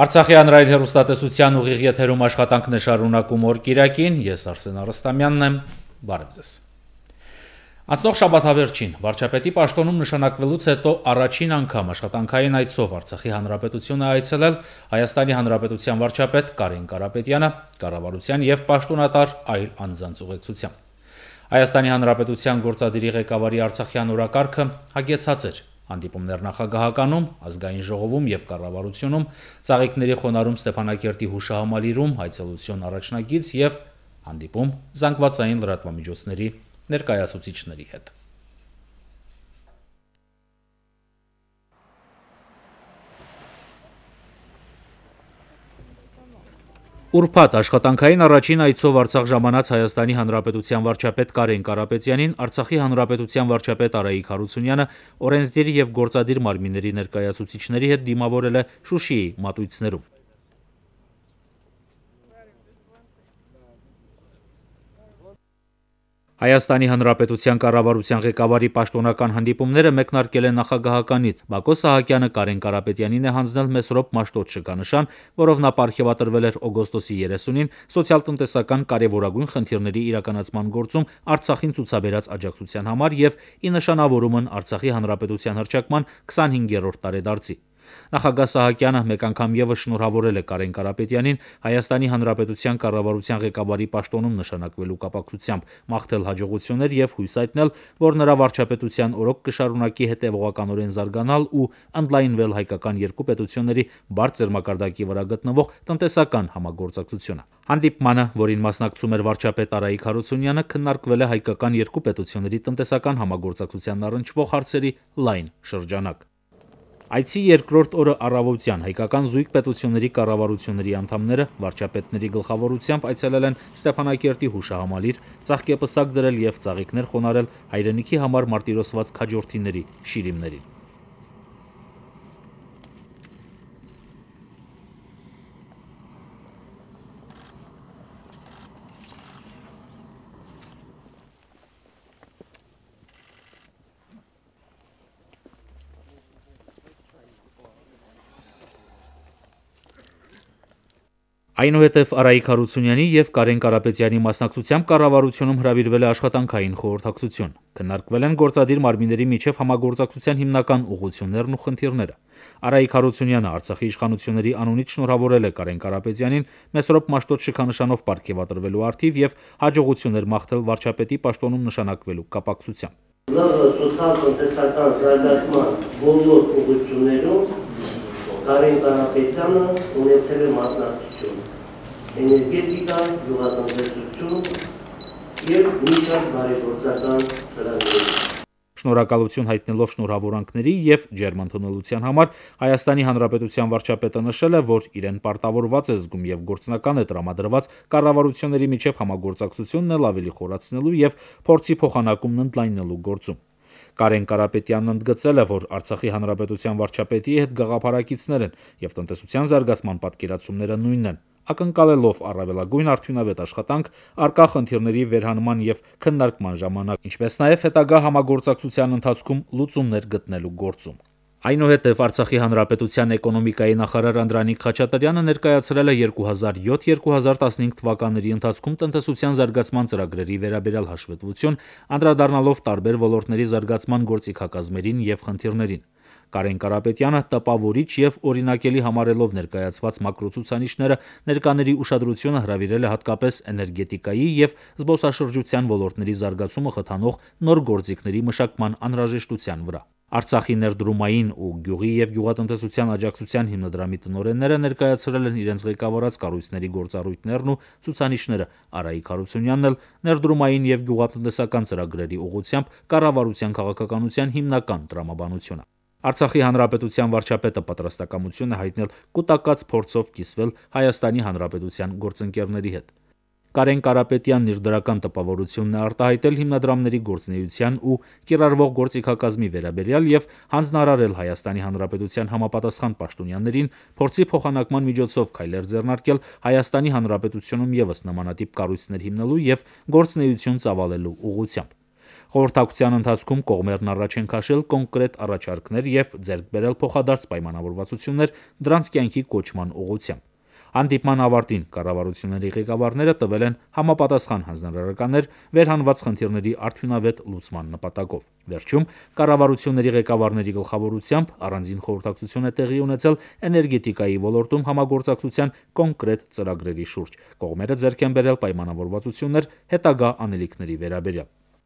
Արցախի հանրային հեռուստատեսության ուղիղ եթերում աշխատանքն է շարունակում օր Կիրակին, ես Արսեն Արստամյանն եմ, բարև ձեզ։ Անցնող շաբաթավերջին վարչապետի պաշտոնում նշանակվելուց հետո առաջին անգամ աշխատանքային այցով Արցախի հանրապետությունը այցելել Հայաստանի հանրապետության վարչապետ Կարեն Կարապետյանը, կառավարության եւ պաշտոնատար այլ անձանց ուղեկցությամբ։ Հայաստանի հանրապետության գործադիրի ղեկավարի Արցախյան օրակարգը հագեցած էր Հանդիպումներ նախագահականում, ազգային ժողովում եւ կառավարությունում, ցաղիկների խոնարհում Ստեփանակերտի հուշահամալիրում, հայցելություն առաջնագից եւ հանդիպում զանգվածային լրատվամիջոցների ներկայացուցիչների հետ։ Ուրփաթ աշխատանքային առաջին այցով Արցախ ժամանած Հայաստանի Հանրապետության վարչապետ Կարեն Կարապետյանին Արցախի Հանրապետության վարչապետ Արայիկ Հարությունյանը օրենսդիր եւ գործադիր մարմինների ներկայացուցիչների հետ դիմավորել է Շուշիի մատույցներում։ Հայաստանի Հանրապետության կառավարության ղեկավարի պաշտոնական հանդիպումները մեկնարկել է նախագահականից։ Բակո Սահակյանը Կարեն Կարապետյանին է հանձնել Մեսրոպ Մաշտոց շքանշան, որով նա պարգևատրվել էր օգոստոսի 30-ին սոցիալ-տնտեսական կարևորագույն խնդիրների իրականացման գործում Արցախին ցուցաբերած աջակցության համար եւ ի նշանավորումն Արցախի Հանրապետության հռչակման 25-րդ տարեդարձի։ Նախագահ Սահակյանը մեկ անգամ ևս շնորհավորել է Կարեն Կարապետյանին Հայաստանի Հանրապետության կառավարության ղեկավարի պաշտոնում նշանակվելու կապակցությամբ, մաղթել հաջողություններ եւ հույս հայտնել, որ նրա վարչապետության օրոք կշարունակի հետևողականորեն զարգանալ ու ընդլայնվել հայկական երկու պետությունների բարձր մակարդակի վրա գտնվող տնտեսական համագործակցությունը։ Հանդիպմանը, որին մասնակցում էր վարչապետ Արայիկ Հարությունյանը, քննարկվել է հայկական երկու պետությունների տնտեսական համագործակցությանն առնչվող հարցերի լայն շրջանակ։ Այցի երկրորդ օրը առավոտյան հայկական զույգ պետությունների կառավարությունների անդամները վարչապետների գլխավորությամբ այցելել են Ստեփանակերտի հուշահամալիր, ծաղկեպսակ դրել եւ ծաղիկներ խոնարել հայրենիքի համար մարտիրոսված քաջորդիների շիրիմներին։ Այնուհետև Արայիկ Հարությունյանի եւ Կարեն Կարապետյանի մասնակցությամբ կառավարությունում հրավիրվել է աշխատանքային խորհրդակցություն։ Քննարկվել են գործադիր մարմինների միջև համագործակցության հիմնական ուղղություններն ու խնդիրները։ Արայիկ Հարությունյանը Արցախի իշխանությունների անունից շնորհավորել է Կարեն Կարապետյանին Մեսրոպ Մաշտոց շքանշանով ապարգևատրվելու արդիվ եւ հաջողություններ մաղթել վարչապետի պաշտոնում նշանակվելու կապակցությամբ լավ սոցիալ-տնտեսական զարգացման բոլոր ուղղություններով Կարեն Կարապետյանը ունեցել է մասնակցություն էներգետիկան, գյուղատնտեսություն եւ մի շարք բարեգործական ծրագրեր։ Շնորհակալություն հայտնելով շնորհավորանքների եւ ջերմընդունելության համար Հայաստանի Հանրապետության վարչապետը նշել է, որ իրեն պարտավորված է զգում եւ գործնական է տրամադրված կառավարությունների միջև համագործակցությունն էլ ավելի խորացնելու եւ փորձի փոխանակումն ընդլայնելու գործում։ Կարեն Կարապետյանն ընդգծել է, որ Արցախի Հանրապետության վարչապետի հետ գաղափարակիցներ են եւ տնտեսության զարգացման պատկերացումները նույնն են ակնկալելով առավելագույն արդյունավետ աշխատանք արկա խնդիրների վերանման եւ քննարկման ժամանակ, ինչպես նաեւ հետագա համագործակցության ընթացքում լուծումներ գտնելու գործում։ Այնուհետև Արցախի Հանրապետության էկոնոմիկայի նախարար Անդրանիկ Խաչատրյանը ներկայացրել է 2007-2015 թվականների ընթացքում տնտեսության զարգացման ծրագրերի վերաբերյալ հաշվետվություն, անդրադառնալով տարբեր ոլորտների զարգացման գործիքակազմերին եւ խնդիրներին։ Կարեն Կարապետյանը տպավորիչ եւ օրինակելի համարելով ներկայացված մակրոցուցանիշները ներկաների ուշադրությունը հրավիրել է հատկապես էներգետիկայի եւ զբոսաշրջության ոլորտների զարգացումը խթանող նոր գործիքների մշակման անհրաժեշտության վրա։ Արցախի ներդրումային ու գյուղի եւ գյուղատնտեսության աջակցության հիմնադրամի տնօրենները ներկայացրել են իրենց ղեկավարած կառույցների գործառույթներն ու ցուցանիշները։ Արայիկ Հարությունյանն էլ ներդրումային եւ գյուղատնտեսական ծրագրերի ուղղությամբ կառավարության քաղաքականության հիմնական տրամաբանությունը Արցախի հանրապետության վարչապետը պատրաստակամություն է հայտնել կൂട്ടակած փորձով կիսվել Հայաստանի հանրապետության գործընկերների հետ։ Կարեն Կարապետյանն իր դրական տպավորությունն է արտահայտել հիմնադրամների գործունեության ու կիրառվող գործիքակազմի վերաբերյալ եւ հանձնարարել Հայաստանի Հանրապետության համապատասխան պաշտոնյաներին փորձի փոխանակման միջոցով քայլեր ձեռնարկել Հայաստանի Հանրապետությունում եւս նմանատիպ կառույցներ հիմնելու եւ գործունեություն ծավալելու ուղղությամբ։ Խորհրդակցության ընթացքում կողմերն առաջ են քաշել կոնկրետ առաջարկներ եւ ձեռք բերել փոխադարձ պայմանավորվածություններ դրանց կյանքի կոչման ուղղությամբ։ Հանդիպման ավարտին կառավարությունների ղեկավարները տվել են համապատասխան հանձնարարականներ վերհանված խնդիրների արդյունավետ լուծման նպատակով։ Վերջում կառավարությունների ղեկավարների գլխավորությամբ առանձին խորհրդակցություն է տեղի ունեցել էներգետիկայի ոլորտում համագործակցության կոնկրետ ծրագրերի շուրջ։ Կողմերը ձեռք են բերել պայմանավորվածություններ հետագա անելիքների վերաբերյալ։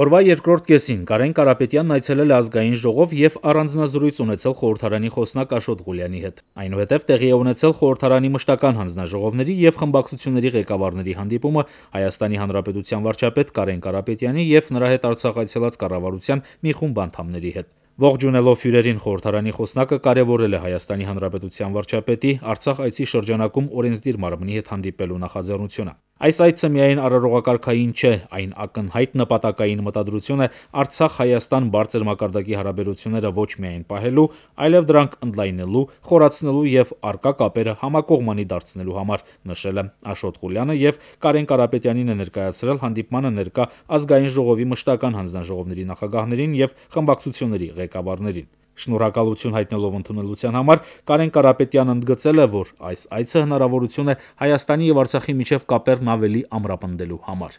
Օրվա երկրորդ կեսին Կարեն Կարապետյանն այցելել է ազգային ժողով եւ առանձնազրույց ունեցել խորհրդարանի խոսնակ Աշոտ Ղուլյանի հետ։ Այնուհետև տեղի է ունեցել խորհրդարանի մշտական հանձնաժողովների եւ խմբակցությունների ղեկավարների հանդիպումը Հայաստանի Հանրապետության վարչապետ Կարեն Կարապետյանի եւ նրա հետ Արցախ այցելած կառավարության մի խումբ անդամների հետ։ Ողջունելով հյուրերին խորհրդարանի խոսնակը կարևորել է Հայաստանի Հանրապետության վարչապետի Արցախ այցի շրջանակում օրենսդիր մարմնի հետ հանդիպելու նախաձեռնությունը։ Այս այցը միայն արարողակարգային չէ, այն ակնհայտ նպատակային մտադրություն է Արցախ-Հայաստան բարձր մակարդակի հարաբերությունները ոչ միայն պահելու, այլև դրանք ընդլայնելու, խորացնելու եւ արկա կապերը համակողմանի դարձնելու համար, նշել է Աշոտ Ղուլյանը եւ Կարեն Կարապետյանին է ներկայացրել հանդիպմանը ներկա ազգային ժողովի մշտական հանձնաժողովների նախագահներին եւ խմբակցությունների ղեկավարներին։ Շնորհակալություն հայտնելով ընդունելության համար Կարեն Կարապետյանն ընդգծել է, որ այս այցը հնարավորություն է Հայաստանի եւ Արցախի միջև կապերն ավելի ամրապնդելու համար։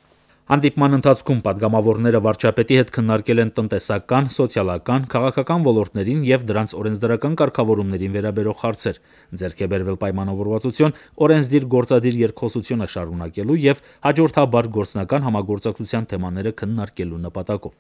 Հանդիպման ընթացքում падգամավորները վարչապետի հետ քննարկել են տնտեսական, սոցիալական, քաղաքական ոլորտներին եւ դրանց օրենսդրական կարգավորումներին վերաբերող հարցեր, ձեռք է բերվել պայմանավորվածություն, օրենսդիր գործադիր երկխոսությունը շարունակելու եւ հաջորդաբար գործնական համագործակցության թեմաները քննարկելու նպատակով։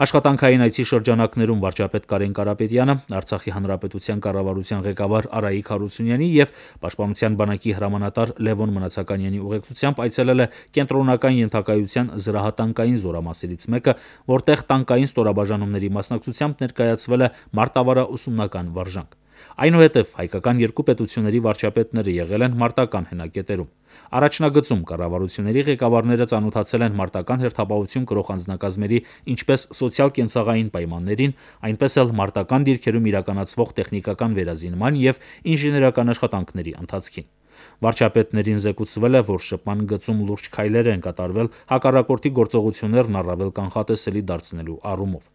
Աշխատանքային այցի շրջանակներում վարչապետ Կարեն Կարապետյանը, Արցախի հանրապետության կառավարության ղեկավար Արայիկ Հարությունյանի եւ Պաշտպանության բանակի հրամանատար Լևոն Մնացականյանի ուղեկցությամբ այցելել է կենտրոնական ենթակայության զրահատանկային զորամասերից մեկը, որտեղ տանկային ստորաբաժանումների մասնակցությամբ ներկայացվել է մարտավարաուսումնական վարժանք։ Այնուհետև հայկական երկու պետությունների վարչապետները եղել են մարտական հենակետերում։ Առաջնագծում կառավարությունների ղեկավարները ցանոթացել են մարտական հերթապահություն կրող անձնակազմերի ինչպես սոցիալ-կենցաղային պայմաններին, այնպես էլ մարտական դիրքերում իրականացվող տեխնիկական վերազինման եւ ինժեներական աշխատանքների ընթացքին։ Վարչապետներին զեկուցվել է, որ շփման գծում լուրջ քայլեր են կատարվել հակառակորդի գործողություններն առավել կանխատեսելի դարձնելու առումով։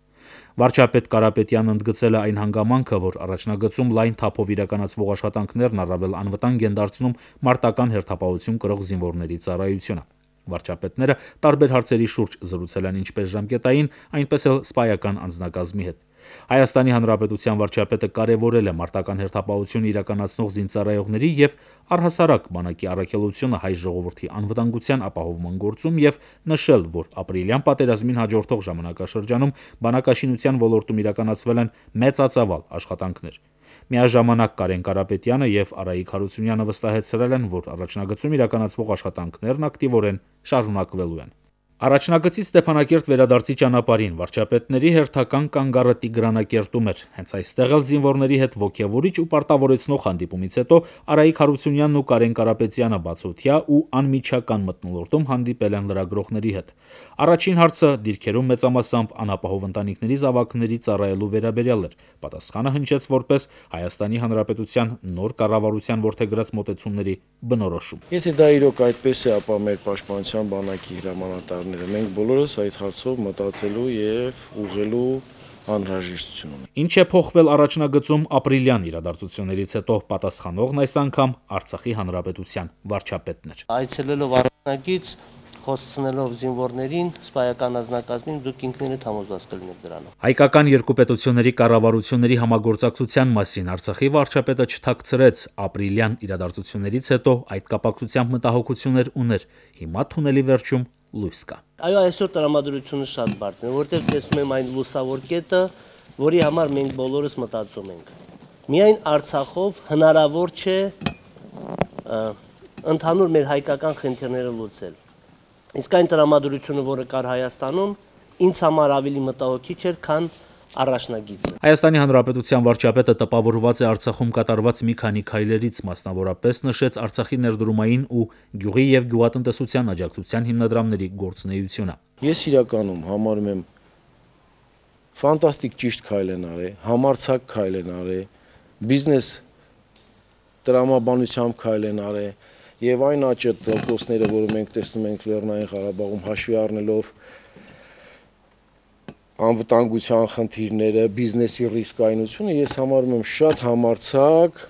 Վարչապետ Կարապետյանն ընդգծել է այն հանգամանքը, որ առաջնագծում լայն թափով իրականացվող աշխատանքներն առավել անվտանգ են դարձնում մարտական հերթապահություն կրող զինվորների ծառայությունը։ Վարչապետները տարբեր հարցերի շուրջ զրուցել են ինչպես ժամկետային, այնպես էլ սպայական անձնակազմի հետ։ Հայաստանի Հանրապետության վարչապետը կարևորել է մարտական հերթապահություն իրականացնող զինծառայողների եւ առհասարակ բանակի առաքելությունը հայ ժողովրդի անվտանգության ապահովման գործում եւ նշել, որ ապրիլյան պատերազմին հաջորդող ժամանակաշրջանում բանակաշինության ոլորտում իրականացվել են մեծածավալ աշխատանքներ։ Միաժամանակ Կարեն Կարապետյանը եւ Արայիկ Հարությունյանը վստահեցրել են, որ առաջնագծում իրականացվող աշխատանքներն ակտիվորեն շարունակվելու են։ Առաջնագծից Ստեփանակերտ վերադարձի ճանապարհին վարչապետների հերթական կանգառետի Գրանակերտում էր։ Հենց այստեղ էլ զինվորների հետ ողջևորիչ ու պարտավորեցնող հանդիպումից հետո Արայիկ Հարությունյանն ու Կարեն Կարապետյանը բացօթյա ու անմիջական մտնոլորտում հանդիպել են լրագրողների հետ։ Առաջին հարցը դիրքերում մեծամասամբ անապահով ընտանիքների զավակների ծառայելու վերաբերյալ էր։ Պատասխանը հնչեց որպես Հայաստանի Հանրապետության նոր կառավարության ворթեգրած մոտեցումների բնորոշում։ Եթե դա իրոք այդպես է, ապա մեր պաշտպանության բանակի հրամանատար ճանապարհները։ Մենք բոլորս այդ հարցով մտածելու եւ ուղղելու անհրաժեշտություն ունի։ Ինչ է փոխվել առաջնագծում ապրիլյան իրադարձություններից հետո պատասխանողն այս անգամ Արցախի հանրապետության վարչապետն էր։ Այցելելով առաջնագից խոսցնելով զինվորներին, սպայական ազնագազմին դուք ինքներդ համոզված կլինեք դրանով։ Հայկական երկու պետությունների կառավարությունների համագործակցության մասին Արցախի վարչապետը չթաքցրեց ապրիլյան իրադարձություններից հետո այդ կապակցությամբ մտահոգություններ ուներ։ Հիմա թունելի վերջում լույս կա։ Այո, այսօր տրամադրությունը շատ բարձր է, որտեղ տեսնում եմ այն լուսավոր կետը, որի համար մենք բոլորս մտածում ենք։ Միայն Արցախով հնարավոր չէ ընդհանուր մեր հայկական խնդիրները լուծել։ Իսկ այն տրամադրությունը, որը կար Հայաստանում, ինձ համար ավելի մտահոգիչ էր, քան առաջնագիծն է։ Հայաստանի Հանրապետության վարչապետը տպավորված է Արցախում կատարված մի քանի քայլերից, մասնավորապես նշեց Արցախի ներդրումային ու գյուղի եւ գյուղատնտեսության աջակցության հիմնադրամների գործունեությունը։ Ես իրականում համարում եմ ֆանտաստիկ ճիշտ քայլ են արել, համարցակ քայլ են արել, բիզնես տրամաբանությամբ քայլ են արել եւ այն աճը տոկոսները, որը մենք տեսնում ենք Լեռնային Ղարաբաղում հաշվի առնելով անվտանգության խնդիրները, բիզնեսի ռիսկայնությունը ես համարում եմ շատ համարցակ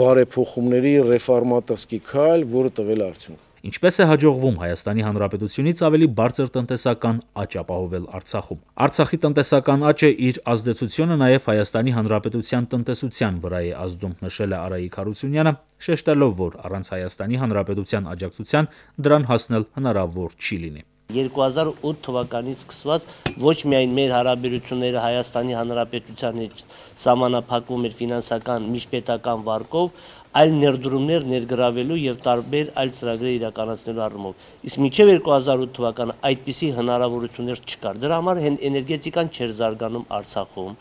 բարեփոխումների ռեֆորմատորսկի քայլ, որը տվել արդյունք։ Ինչպես է հաջողվում Հայաստանի Հանրապետությունից ավելի բարձր տնտեսական աճ ապահովել Արցախում։ Արցախի տնտեսական աճը իր ազդեցությունը նաև Հայաստանի Հանրապետության տնտեսության վրա է ազդում, նշել է Արայիկ Հարությունյանը, շեշտելով, որ առանց Հայաստանի Հանրապետության աջակցության դրան հասնել հնարավոր չի լինի։ 2008 թվականից սկսված ոչ միայն մեր հարաբերությունները Հայաստանի Հանրապետության հետ սահմանափակվում էր ֆինանսական միջպետական վարկով, այլ ներդրումներ ներգրավելու եւ տարբեր այլ ծրագրեր իրականացնելու առումով։ Իսկ մինչեւ 2008 թվականը այդպիսի հնարավորություններ չկար։ Դրա համար հեն էներգետիկան չէր զարգանում Արցախում։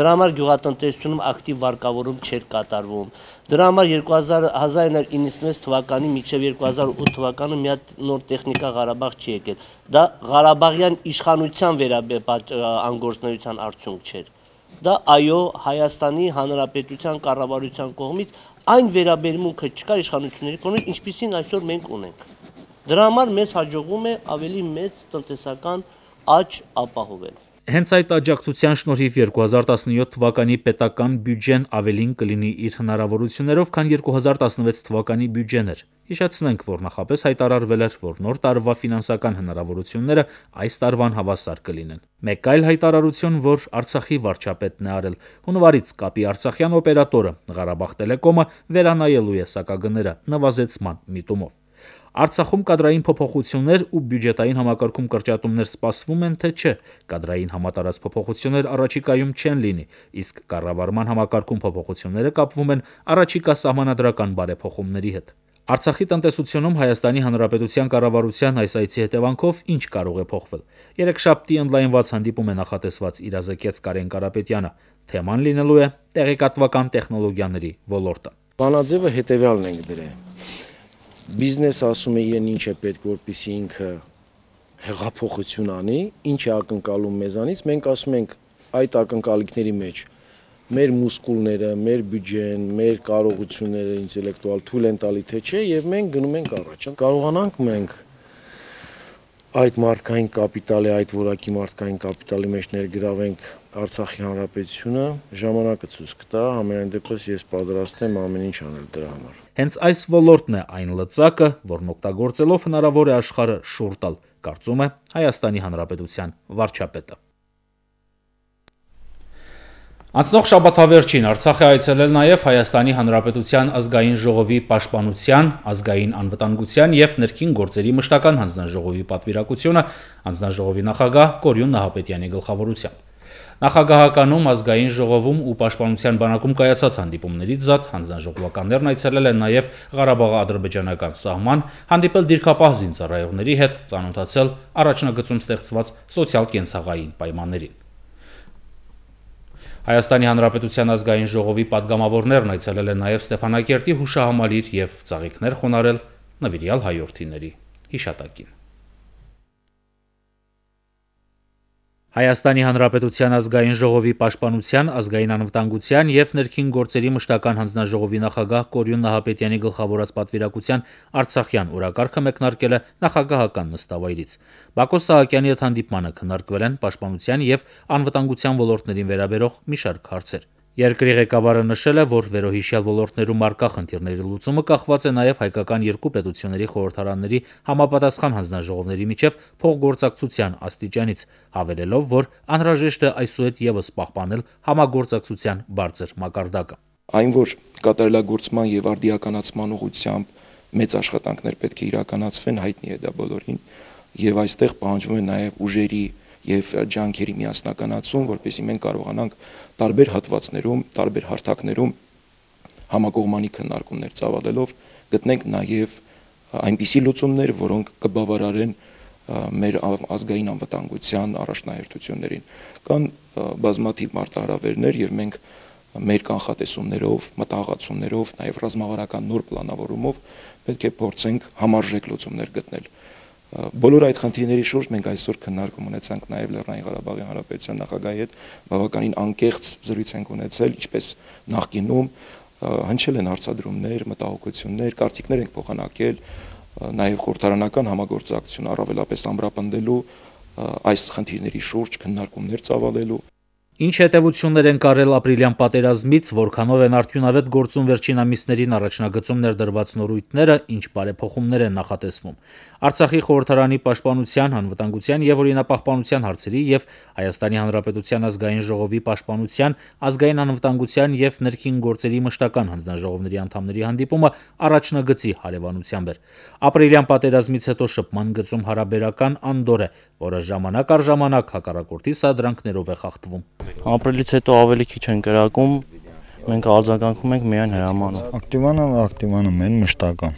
Դրա համար գյուղատնտեսությունում ակտիվ վարկավորում չէր կատարվում։ Դրա համար 1996 թվականի մինչև 2008 թվականը մի հատ նոր տեխնիկա Ղարաբաղ չի եկել։ Դա Ղարաբաղյան իշխանության վերաբերական գործնական արդյունք չէր։ Դա այո Հայաստանի Հանրապետության կառավարության կողմից այն վերաբերմունքը չկար իշխանությունների կողմից, ինչպիսին այսօր մենք ունենք։ Դրա համար մեզ հաջողում է ավելի մեծ տնտեսական աճ ապահովել։ Հենց այդ աջակցության շնորհիվ 2017 թվականի պետական բյուջեն ավելին կլինի իր հնարավորություններով, քան 2016 թվականի բյուջեն էր։ Հիշեցնենք, որ նախապես հայտարարվել էր, որ նոր տարվա ֆինանսական հնարավորությունները այս տարվան հավասար կլինեն։ Մեկ այլ հայտարարություն, որ Արցախի վարչապետն է արել, հունվարից կապի Արցախյան օպերատորը Ղարաբաղ Տելեկոմը վերանայելու է սակագները նվազեցման միտումով։ Արցախում կադրային փոփոխություններ ու բյուջետային համակարգում կրճատումներ սպասվում են թե չէ։ Կադրային համատարած փոփոխություններ առաջիկայում չեն լինի, իսկ կառավարման համակարգում փոփոխությունները կապվում են առաջիկա սահմանադրական բարեփոխումների հետ։ Արցախի տնտեսությունում Հայաստանի Հանրապետության կառավարության այս այցի հետևանքով ինչ կարող է փոխվել։ Երեքշաբթի օնլայնված հանդիպում է նախատեսված իրազեկեց Կարեն Կարապետյանը։ Թեման լինելու է տեղեկատվական տեխնոլոգիաների ոլորտը։ Բանաձևը հետևյալն ենք դրել բիզնես ասում է իրեն ինչ է պետք, որպիսի ինքը հեղափոխություն անի, ինչ է ակնկալում մեզանից, մենք ասում ենք այդ ակնկալիքների մեջ մեր մուսկուլները, մեր բյուջեն, մեր կարողությունները ինտելեկտուալ թույլ են տալի թե չէ եւ մենք գնում ենք առաջ։ հա։ Կարողանանք մենք այդ մարդկային կապիտալի, այդ որակի մարդկային կապիտալի մեջ ներգրավենք Արցախի հանրապետությունը, ժամանակը ցույց կտա, ամեն դեպքում ես պատրաստ եմ ամեն ինչ անել դրա համար։ Հենց այս ոլորտն է այն լծակը, որն օգտագործելով հնարավոր է աշխարը շուռ տալ, կարծում է Հայաստանի Հանրապետության վարչապետը։ Անցնող շաբաթավերջին Արցախ է այցելել նաև Հայաստանի Հանրապետության ազգային ժողովի պաշտպանության, ազգային անվտանգության եւ ներքին գործերի մշտական հանձնաժողովի պատվիրակությունը, հանձնաժողովի նախագահ Կորյուն Նահապետյանի գլխավորությամբ։ Նախագահականում, ազգային ժողովում ու պաշտպանության բանակում կայացած հանդիպումներից զատ հանձնաժողովականներն այցելել են նաև Ղարաբաղա-ադրբեջանական սահման, հանդիպել դիրքապահ զինծառայողների հետ, ծանոթացել առաջնագծում ստեղծված սոցիալ կենցաղային պայմաններին։ Հայաստանի Հանրապետության ազգային ժողովի падգամավորներն այցելել են նաև Ստեփանակերտի հուշահամալիր եւ ծաղիկներ խոնարել նվիրյալ հայորդիների հիշատակին։ Հայաստանի Հանրապետության ազգային ժողովի պաշտպանության, ազգային անվտանգության եւ ներքին գործերի մշտական հանձնաժողովի նախագահ Կորյուն Նահապետյանի գլխավորած պատվիրակության Արցախյան օրակարգը մեկնարկել է նախագահական նստավայրից։ Բակո Սահակյանի հետ հանդիպմանը քննարկվել են պաշտպանության եւ անվտանգության ոլորտներին վերաբերող մի շարք հարցեր։ Երկրի ղեկավարը նշել է, որ վերոհիշյալ ոլորտներում արկա խնդիրների լուծումը կախված է նաև հայկական երկու պետությունների խորհրդարանների համապատասխան հանձնաժողովների միջև փոխգործակցության աստիճանից, հավելելով, որ անհրաժեշտ է այսուհետ ևս պահպանել համագործակցության բարձր մակարդակը։ Այն որ կատարելագործման եւ արդիականացման ուղղությամբ մեծ աշխատանքներ պետք է իրականացվեն, հայտնի է դա բոլորին, եւ այստեղ պահանջվում է նաեւ ուժերի եւ ջանքերի միասնականացում, որպեսզի մենք կարողանանք տարբեր հատվածներում, տարբեր հարթակներում համակողմանի քննարկումներ ծավալելով գտնենք նաեւ այնպիսի լուծումներ, որոնք կբավարարեն մեր ազգային անվտանգության առաջնահերթություններին։ Կան բազմաթիվ մարտահրավերներ եւ մենք մեր կանխատեսումներով, մտահղացումներով, նաեւ ռազմավարական նոր պլանավորումով պետք է փորձենք համարժեք լուծումներ գտնել։ Բոլոր այդ խնդիրների շուրջ մենք այսօր քննարկում ունեցանք նաև Լեռնային Ղարաբաղի Հանրապետության նախագահի հետ, բավականին անկեղծ զրույց ենք ունեցել, ինչպես նախկինում հնչել են հարցադրումներ, մտահոգություններ, կարծիքներ ենք փոխանակել, նաև խորհրդարանական համագործակցություն առավելապես ամրապնդելու այս խնդիրների շուրջ քննարկումներ ծավալելու Ինչ հետևություններ են կարել ապրիլյան պատերազմից, որքանով են արդյունավետ գործում վերջին ամիսներին առաջնագծում ներդրված նորույթները, ինչ բարեփոխումներ են նախատեսվում։ Արցախի խորհրդարանի պաշտպանության, անվտանգության եւ օրինապահպանության հարցերի եւ Հայաստանի Հանրապետության ազգային ժողովի պաշտպանության, ազգային անվտանգության եւ ներքին գործերի մշտական հանձնաժողովների անդամների հանդիպումը առաջնագծի հարևանությամբ էր։ Ապրիլյան պատերազմից հետո շփման գծում հարաբերական անդոր է, որը ժամանակ առ ժամանակ հակառակորդի սադրանքներով է խախտվում։ Ապրելից հետո ավելի քիչ են կրակում, մենք արձագանքում ենք միայն հրամանով։ Ակտիվանը ակտիվանում են մշտական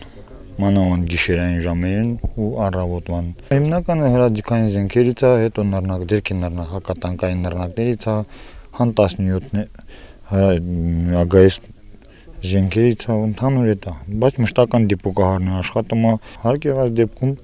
մանավանդ գիշերային ժամերին ու առավոտվան։ Հիմնականը հրադիկային զենքերից է, հետո նռնակ, ձերքին նռնակ, հակատանկային նռնակներից է, հան 17-ն է ագայիս զենքերից է, ընդհանուր է դա, բայց մշտական դիպուկահարն է աշխատում է, հարկ եղած դեպքում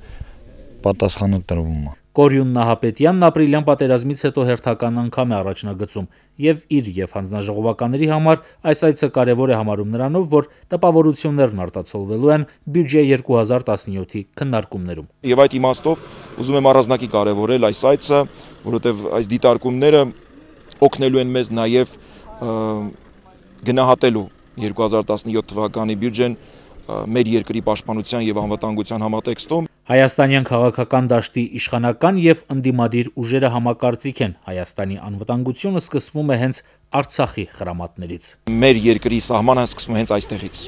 պատասխանը տրվում է։ Կորյուն Նահապետյանն ապրիլյան պատերազմից հետո հերթական անգամ է առաջնագծում եւ իր եւ հանձնաժողովականների համար այս այցը կարեւոր է համարում նրանով, որ տպավորություններն արտացոլվելու են բյուջե 2017-ի քննարկումներում։ Եվ այդ իմաստով ուզում եմ առանձնակի կարևորել այս այցը, որովհետեւ այս դիտարկումները օգնելու են մեզ նաեւ գնահատելու 2017 թվականի բյուջեն մեր երկրի պաշտպանության եւ անվտանգության համատեքստում Հայաստանյան քաղաքական դաշտի իշխանական եւ ընդդիմադիր ուժերը համակարծիք են Հայաստանի անվտանգությունը սկսվում է հենց Արցախի հրամատներից։ Մեր երկրի սահմանը սկսվում է հենց այստեղից։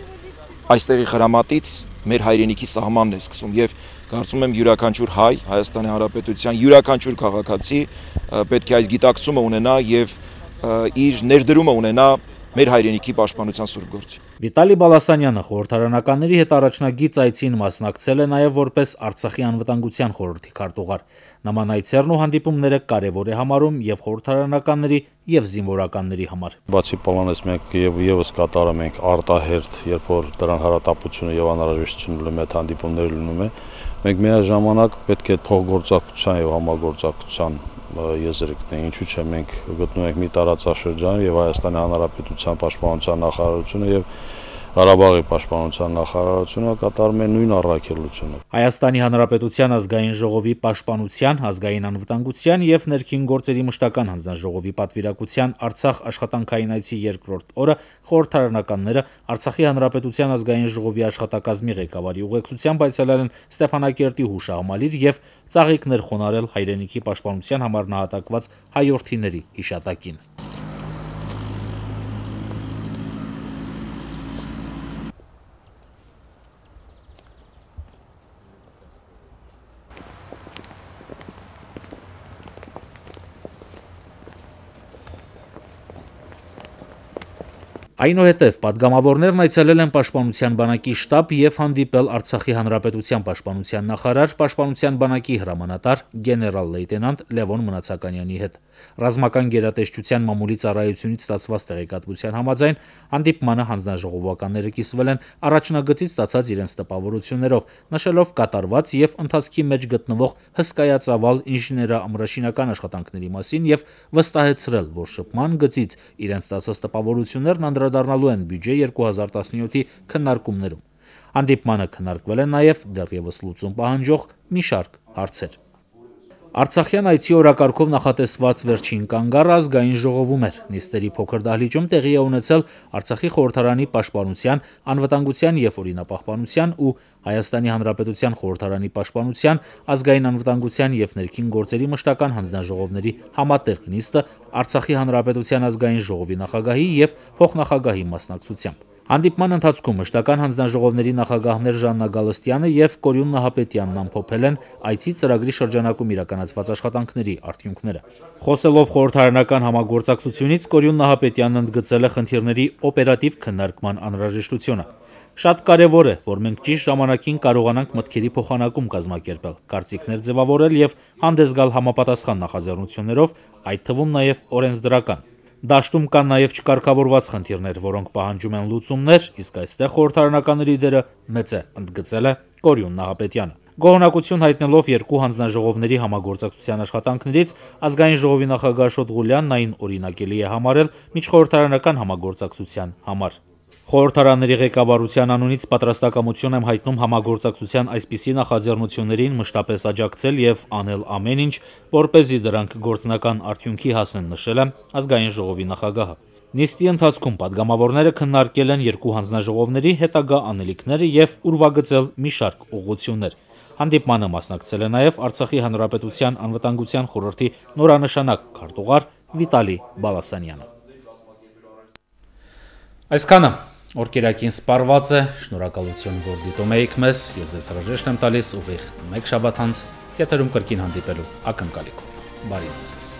Այստեղի հրամատից մեր հայրենիքի սահմանն է սկսվում եւ կարծում եմ յուրաքանչյուր հայ Հայաստանի Հանրապետության յուրաքանչյուր քաղաքացի պետք է այս գիտակցումը ունենա եւ իր ներդրումը ունենա մեր հայրենիքի պաշտպանության սուրբ գործի։ Վիտալի Բալասանյանը խորհրդարանականների հետ առաջնագիծ այցին մասնակցել է նաև որպես Արցախի անվտանգության խորհրդի քարտուղար։ Նման այցերն ու հանդիպումները կարևոր է համարում եւ խորհրդարանականների եւ զինվորականների համար։ Բացի պլանից մենք եւ եւս կատարում ենք արտահերթ, երբ որ դրան հարատապությունը եւ անհրաժեշտությունը լում է հանդիպումները լինում է, մենք միաժամանակ պետք է փոխգործակցության եւ համագործակցության եզրիկն է, դե ինչու՞ չէ մենք գտնվում ենք մի տարածաշրջան եւ Հայաստանի Հանրապետության Պաշտպանության նախարարությունը եւ և Ղարաբաղի պաշտպանության նախարարությունը կատարում է նույն առաքելությունը։ Հայաստանի Հանրապետության ազգային ժողովի պաշտպանության, ազգային անվտանգության եւ ներքին գործերի մշտական հանձնաժողովի պատվիրակության Արցախ աշխատանքային այցի երկրորդ օրը խորհրդարանականները Արցախի Հանրապետության ազգային ժողովի աշխատակազմի ղեկավարի ուղեկցությամբ այցելել են Ստեփանակերտի Հուշամալիր եւ ծաղիկներ խոնարել հայրենիքի պաշտպանության համար նահատակված հայորթիների հիշատակին։ Այնուհետև падգամավորներն այցելել են Պաշտպանության բանակի շտաբ եւ հանդիպել Արցախի Հանրապետության Պաշտպանության նախարար, Պաշտպանության բանակի հրամանատար գեներալ-լեյտենանտ Լևոն Մնացականյանի հետ։ Ռազմական գերատեսչության մամուլի ծառայությունից ստացված տեղեկատվության համաձայն հանդիպմանը հանձնաժողովականները կիսվել են առաջնագծից ստացած իրենց տպավորություններով, նշելով կատարված եւ ընթացքի մեջ գտնվող հսկայածավալ ինժեներաամրաշինական աշխատանքների մասին եւ վստահեցրել, որ շփման գծից իրենց ստացած տպավորություններն անդր անդրադառնալու են բյուջե 2017-ի քննարկումներում։ Հանդիպմանը քննարկվել է նաև դեռևս լուծում պահանջող մի շարք հարցեր։ Արցախյան այցի օրակարգով նախատեսված վերջին կանգառը ազգային ժողովում էր։ Նիստերի փոքր դահլիճում տեղի է ունեցել Արցախի խորհրդարանի պաշտպանության, անվտանգության եւ օրինապահպանության ու Հայաստանի Հանրապետության խորհրդարանի պաշտպանության, ազգային անվտանգության եւ ներքին գործերի մշտական հանձնաժողովների համատեղ նիստը Արցախի Հանրապետության ազգային ժողովի նախագահի եւ փոխնախագահի մասնակցությամբ։ Հանդիպման ընթացքում մշտական հանձնաժողովների նախագահներ Ժաննա Գալստյանը եւ Կորյուն Նահապետյանն ամփոփել են այցի ծրագրի շրջանակում իրականացված աշխատանքների արդյունքները։ Խոսելով խորհրդարանական համագործակցությունից Կորյուն Նահապետյանն ընդգծել է խնդիրների օպերատիվ քննարկման անհրաժեշտությունը։ Շատ կարևոր է, որ մենք ճիշտ ժամանակին կարողանանք մտքերի փոխանակում կազմակերպել, կարծիքներ ձևավորել եւ հանդես գալ համապատասխան նախաձեռնություններով, այդ թվում նաեւ օրենսդրական Դաշտում կան նաև չկարգավորված խնդիրներ, որոնք պահանջում են լուծումներ, իսկ այստեղ խորհրդարանականների դերը մեծ է, ընդգծել է Կորյուն Նահապետյանը։ Գողնակություն հայտնելով երկու հանձնաժողովների համագործակցության աշխատանքներից ազգային ժողովի նախագահ Շոտ Ղուլյանն այն օրինակելի է համարել միջխորհրդարանական համագործակցության համար։ Խորհրդարանների ղեկավարության անունից պատրաստակամություն եմ հայտնում համագործակցության այսպիսի նախաձեռնություններին մշտապես աջակցել եւ անել ամեն ինչ, որ เป զի դրանք գործնական արդյունքի հասնեն, նշել է ազգային ժողովի նախագահը։ Նիստի ընթացքում падգամավորները քննարկել են երկու հանձնաժողովների հետագա անելիքները եւ ուրվագծել մի շարք ուղղություններ։ Հանդիպմանը մասնակցել է նաեւ Արցախի հանրապետության անվտանգության խորհրդի նորանշանակ քարտուղար Վիտալի Բալասանյանը։ Այսքանը Օրկերակին սպարված է, շնորհակալություն, որ դիտում եք մեզ, ես ձեզ հրաժեշտ եմ տալիս ուղիղ մեկ շաբաթ անց եթերում կրկին հանդիպելու ակնկալիքով։ Բարի ձեզ։